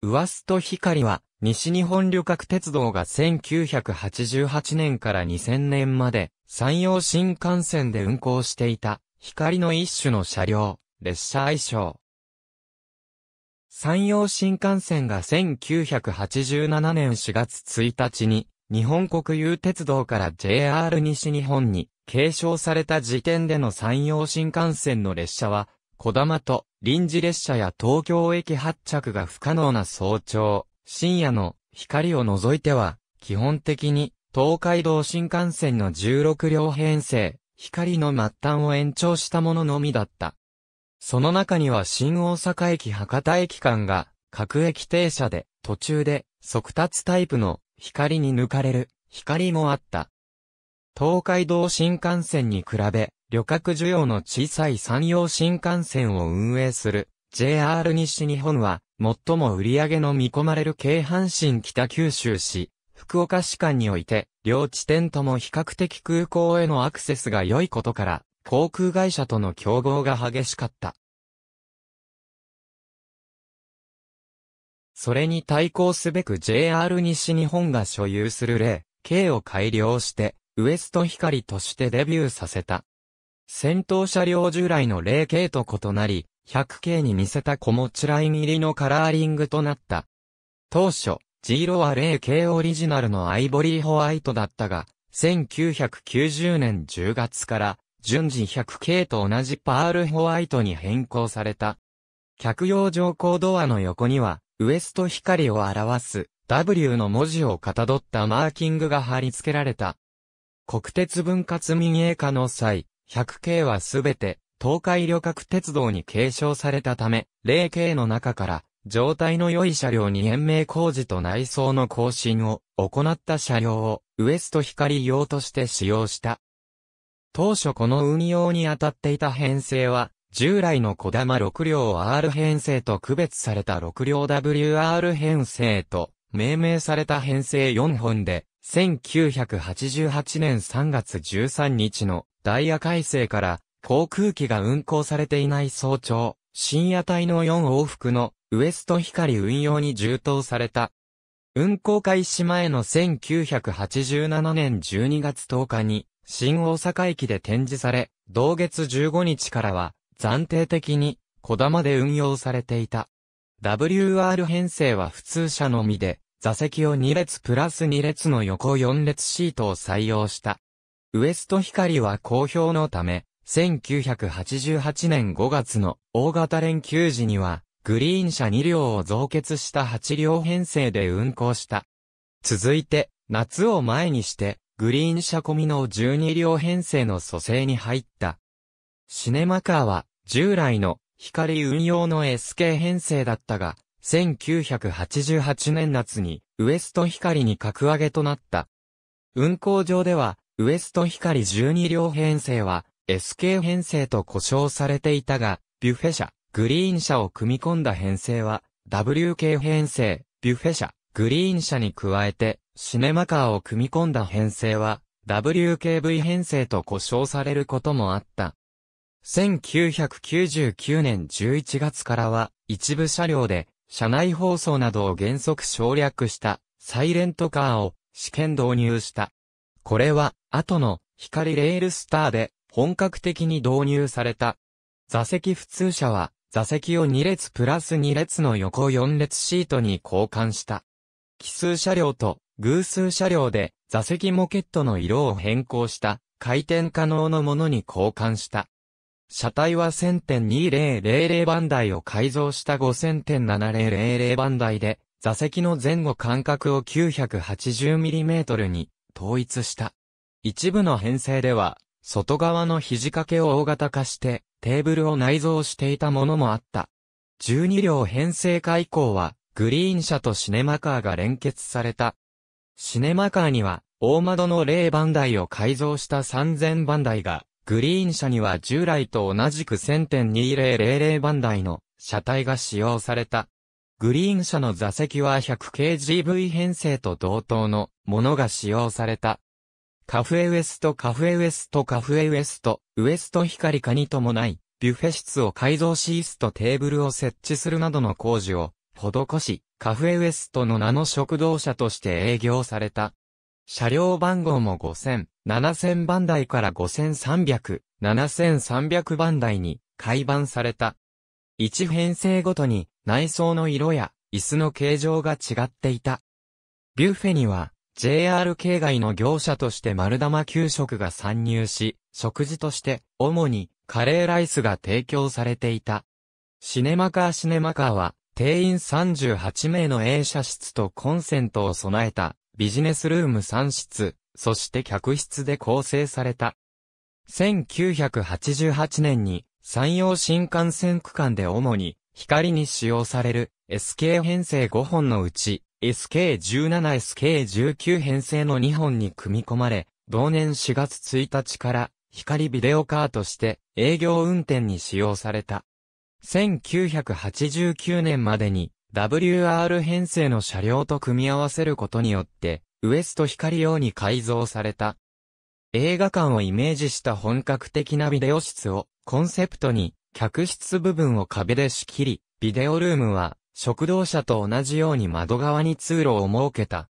ウワスト光は、西日本旅客鉄道が1988年から2000年まで、山陽新幹線で運行していた、光の一種の車両、列車愛称。山陽新幹線が1987年4月1日に、日本国有鉄道から JR 西日本に継承された時点での山陽新幹線の列車は、小玉と臨時列車や東京駅発着が不可能な早朝、深夜の光を除いては、基本的に東海道新幹線の16両編成、光の末端を延長したもののみだった。その中には新大阪駅博多駅間が各駅停車で途中で速達タイプの光に抜かれる光もあった。東海道新幹線に比べ旅客需要の小さい山陽新幹線を運営する JR 西日本は、最も売り上げの見込まれる京阪神北九州市、福岡市間において、両地点とも比較的空港へのアクセスが良いことから、航空会社との競合が激しかった。それに対抗すべく JR 西日本が所有する例、K を改良して、ウエスト光としてデビューさせた。戦闘車両従来の0系と異なり、100系に似せた小持ちライン入りのカラーリングとなった。当初、ジーロは0系オリジナルのアイボリーホワイトだったが、1990年10月から、順次100系と同じパールホワイトに変更された。客用乗降ドアの横には、ウエスト光を表す W の文字をかたどったマーキングが貼り付けられた。国鉄分割民営化の際、100系はすべて、東海旅客鉄道に継承されたため、0系の中から、状態の良い車両に延命工事と内装の更新を行った車両をウエスト光用として使用した。当初この運用に当たっていた編成は、従来の小玉6両 R 編成と区別された6両 WR 編成と命名された編成4本で、1988年3月13日のダイヤ改正から航空機が運航されていない早朝、深夜帯の4往復のウエスト光運用に充当された。運航開始前の1987年12月10日に新大阪駅で展示され、同月15日からは暫定的に小玉で運用されていた。WR 編成は普通車のみで、座席を2列プラス2列の横4列シートを採用した。ウエスト光は好評のため、1988年5月の大型連休時には、グリーン車2両を増結した8両編成で運行した。続いて、夏を前にして、グリーン車込みの12両編成の蘇生に入った。シネマカーは、従来の光運用の SK 編成だったが、1988年夏にウエスト光に格上げとなった。運行上ではウエスト光12両編成は SK 編成と呼称されていたが、ビュッフェ車、グリーン車を組み込んだ編成は WK 編成、ビュッフェ車、グリーン車に加えて、シネマカーを組み込んだ編成は WKV 編成と呼称されることもあった。1999年11月からは、一部車両で、車内放送などを原則省略した、サイレントカーを試験導入した。これは、後の、光レールスターで、本格的に導入された。座席普通車は、座席を2列プラス2列の横4列シートに交換した。奇数車両と偶数車両で座席モケットの色を変更した回転可能のものに交換した。車体は1000.2000番台を改造した5000.7000番台で座席の前後間隔を 980mm に統一した。一部の編成では、外側の肘掛けを大型化して、テーブルを内蔵していたものもあった。12両編成化以降は、グリーン車とシネマカーが連結された。シネマカーには、大窓の0番台を改造した3000番台が、グリーン車には従来と同じく1000.2000番台の車体が使用された。グリーン車の座席は 100kgV 編成と同等のものが使用された。カフェウエストカフェウエストカフェウエスト、ウエスト光化に伴い、ビュッフェ室を改造し椅子とテーブルを設置するなどの工事を施し、カフェウエストの名の食堂車として営業された。車両番号も5000、7000番台から5300、7300番台に改版された。1編成ごとに内装の色や椅子の形状が違っていた。ビュッフェには JR 系外の業者として丸玉給食が参入し、食事として主にカレーライスが提供されていた。シネマカーシネマカーは定員38名の映写室とコンセントを備えたビジネスルーム3室、そして客室で構成された。1988年に山陽新幹線区間で主に光に使用される SK 編成5本のうち SK17、SK19 編成の2本に組み込まれ、同年4月1日から光ビデオカーとして営業運転に使用された。1989年までに WR 編成の車両と組み合わせることによって、ウエスト光用に改造された。映画館をイメージした本格的なビデオ室をコンセプトに客室部分を壁で仕切り、ビデオルームは、食堂車と同じように窓側に通路を設けた。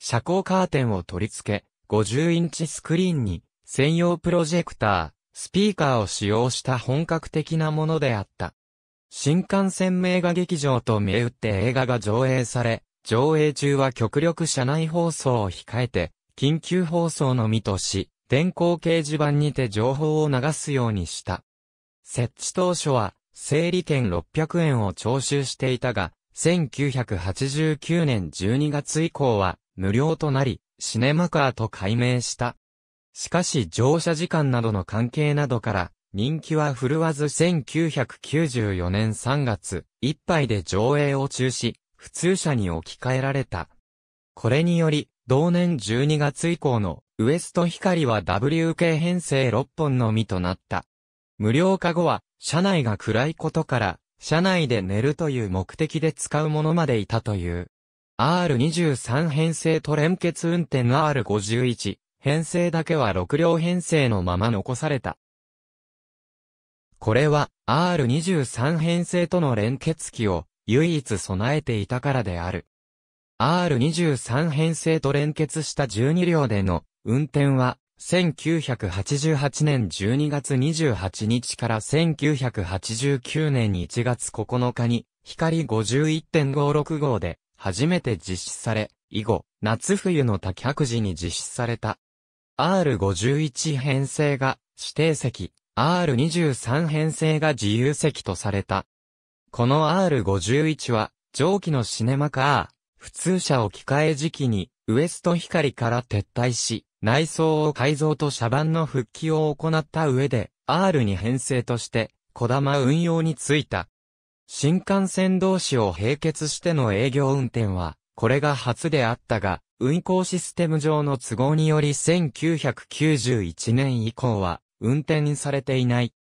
遮光カーテンを取り付け、50インチスクリーンに、専用プロジェクター、スピーカーを使用した本格的なものであった。新幹線名画劇場と銘打って映画が上映され、上映中は極力車内放送を控えて、緊急放送のみとし、電光掲示板にて情報を流すようにした。設置当初は、整理券600円を徴収していたが、1989年12月以降は無料となり、シネマカーと改名した。しかし乗車時間などの関係などから、人気は振るわず1994年3月、一杯で上映を中止、普通車に置き換えられた。これにより、同年12月以降のウエスト光は WK 編成6本のみとなった。無料化後は、車内が暗いことから、車内で寝るという目的で使うものまでいたという。R23 編成と連結運転 R51 編成だけは6両編成のまま残された。これは R23 編成との連結機を唯一備えていたからである。R23 編成と連結した12両での運転は1988年12月28日から1989年1月9日に、光51.56号で、初めて実施され、以後、夏冬の多白時に実施された。R51 編成が指定席、R23 編成が自由席とされた。この R51 は、上記のシネマカー、普通車置き換え時期に、ウエスト光から撤退し、内装を改造と車番の復帰を行った上で、R に編成として、小玉運用についた。新幹線同士を並結しての営業運転は、これが初であったが、運行システム上の都合により1991年以降は、運転されていない。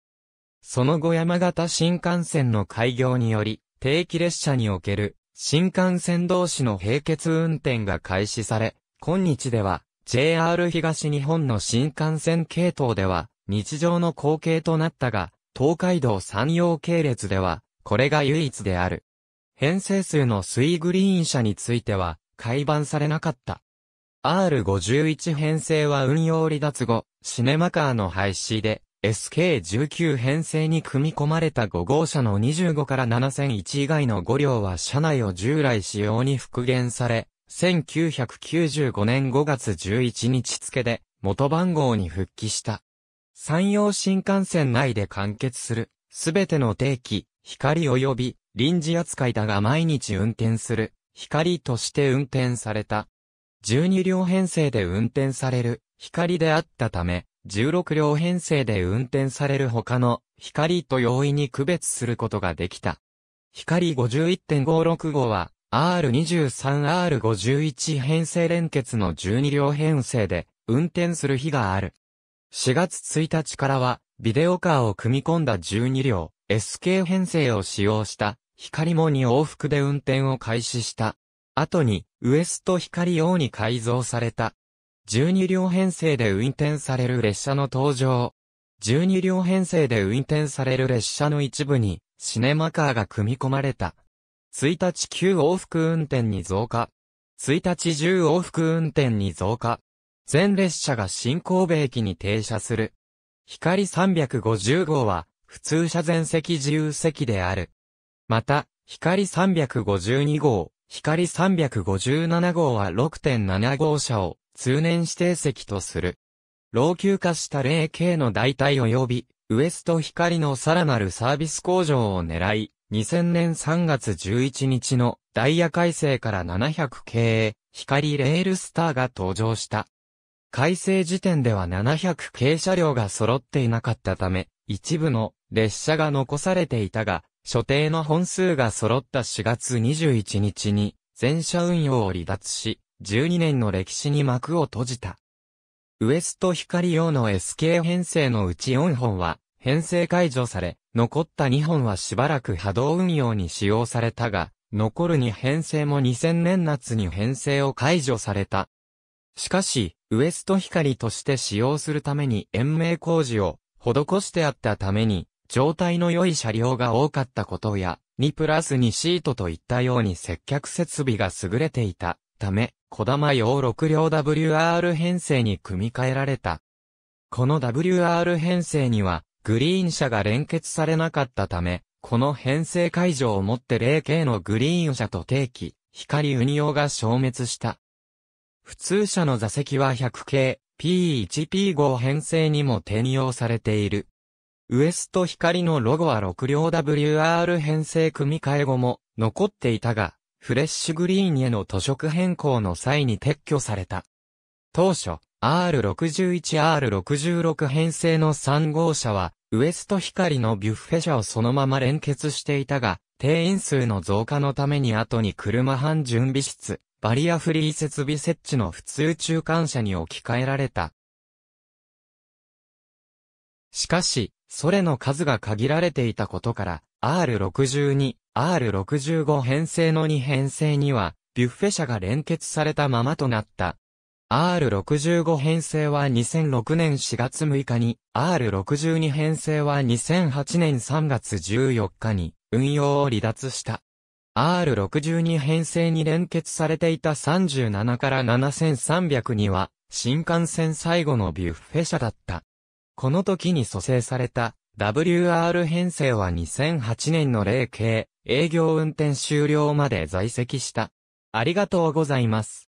その後山形新幹線の開業により、定期列車における、新幹線同士の並結運転が開始され、今日では、JR 東日本の新幹線系統では、日常の光景となったが、東海道山陽系列では、これが唯一である。編成数のスイグリーン車については、改版されなかった。R51 編成は運用離脱後、シネマカーの廃止で、SK19 編成に組み込まれた5号車の25から7001以外の5両は車内を従来仕様に復元され、1995年5月11日付で元番号に復帰した。山陽新幹線内で完結する、すべての定期、光及び臨時扱いだが毎日運転する、光として運転された。12両編成で運転される、光であったため、16両編成で運転される他の、光と容易に区別することができた。光51.565は、R23R51 編成連結の12両編成で運転する日がある。4月1日からは、ビデオカーを組み込んだ12両、SK 編成を使用した、光もに往復で運転を開始した。後に、ウエスト光用に改造された。12両編成で運転される列車の登場。12両編成で運転される列車の一部に、シネマカーが組み込まれた。1日9往復運転に増加。1日10往復運転に増加。全列車が新神戸駅に停車する。光350号は、普通車全席自由席である。また、光352号、光357号は6.7号車を通年指定席とする。老朽化した 0K の代替及び、ウエスト光のさらなるサービス向上を狙い、2000年3月11日のダイヤ改正から700系、光レールスターが登場した。改正時点では700系車両が揃っていなかったため、一部の列車が残されていたが、所定の本数が揃った4月21日に、全車運用を離脱し、12年の歴史に幕を閉じた。ウエスト光用の SK 編成のうち4本は、編成解除され、残った2本はしばらく波動運用に使用されたが、残る2編成も2000年夏に編成を解除された。しかし、ウエスト光として使用するために延命工事を施してあったために、状態の良い車両が多かったことや、2プラス2シートといったように接客設備が優れていたため、小玉用6両 WR 編成に組み替えられた。この WR 編成には、グリーン車が連結されなかったため、この編成解除をもって 0K のグリーン車と定期、光運用が消滅した。普通車の座席は 100K、P1P5 編成にも転用されている。ウエスト光のロゴは6両 WR 編成組み替え後も残っていたが、フレッシュグリーンへの塗色変更の際に撤去された。当初、R61R66 編成の3号車は、ウエスト光のビュッフェ車をそのまま連結していたが、定員数の増加のために後に車半準備室、バリアフリー設備設置の普通中間車に置き換えられた。しかし、それの数が限られていたことから、R62、R65 編成の2編成には、ビュッフェ車が連結されたままとなった。R65 編成は2006年4月6日に、R62 編成は2008年3月14日に運用を離脱した。R62 編成に連結されていた37から7300には、新幹線最後のビュッフェ車だった。この時に蘇生された WR 編成は2008年の例計、営業運転終了まで在籍した。ありがとうございます。